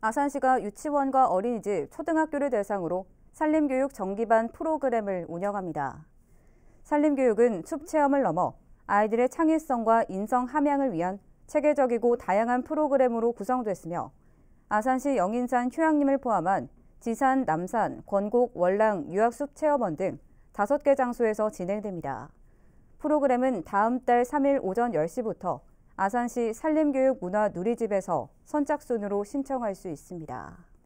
아산시가 유치원과 어린이집, 초등학교를 대상으로 산림교육 정기반 프로그램을 운영합니다. 산림교육은 숲 체험을 넘어 아이들의 창의성과 인성 함양을 위한 체계적이고 다양한 프로그램으로 구성됐으며 아산시 영인산 휴양림을 포함한 지산, 남산, 권곡, 월랑, 유학숲 체험원 등 5개 장소에서 진행됩니다. 프로그램은 다음 달 3일 오전 10시부터 아산시 산림교육문화누리집에서 선착순으로 신청할 수 있습니다.